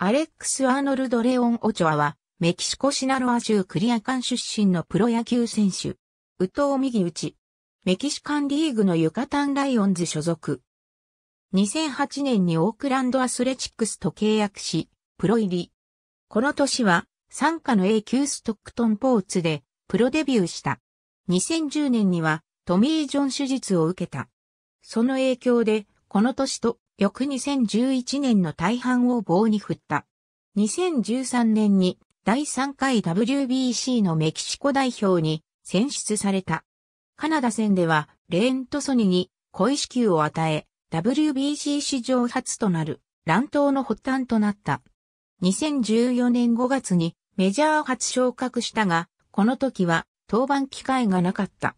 アレックス・アーノルド・レオン・オチョアは、メキシコシナロア州クリアカン出身のプロ野球選手。右投右打ち。メキシカンリーグのユカタンライオンズ所属。2008年にオークランドアスレチックスと契約し、プロ入り。この年は、参加の A 級ストックトンポーツで、プロデビューした。2010年には、トミー・ジョン手術を受けた。その影響で、この年と翌2011年の大半を棒に振った。2013年に第3回 WBC のメキシコ代表に選出された。カナダ戦ではレーン・トソニに小石球を与え、WBC 史上初となる乱闘の発端となった。2014年5月にメジャー初昇格したが、この時は登板機会がなかった。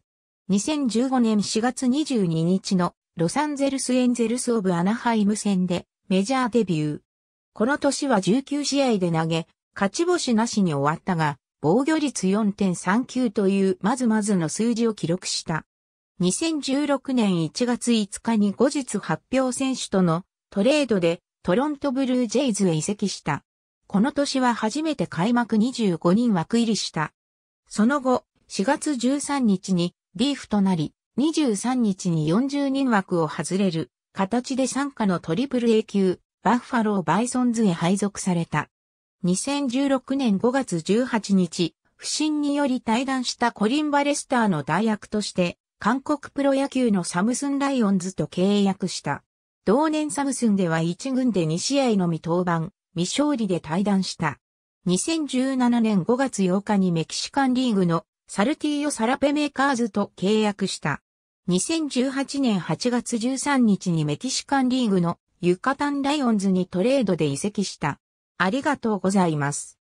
2015年4月22日のロサンゼルスエンゼルスオブアナハイム戦でメジャーデビュー。この年は19試合で投げ、勝ち星なしに終わったが、防御率4.39というまずまずの数字を記録した。2016年1月5日に後日発表選手とのトレードでトロントブルージェイズへ移籍した。この年は初めて開幕25人枠入りした。その後、4月13日にリーフとなり、23日に40人枠を外れる形で参加のトリプル A 級バッファローバイソンズへ配属された。2016年5月18日、不審により退団したコリン・バレスターの代役として、韓国プロ野球のサムスンライオンズと契約した。同年サムスンでは1軍で2試合のみ登板、未勝利で退団した。2017年5月8日にメキシカンリーグのサルティーヨ・サラペメーカーズと契約した。2018年8月13日にメキシカンリーグのユカタンライオンズにトレードで移籍した。ありがとうございます。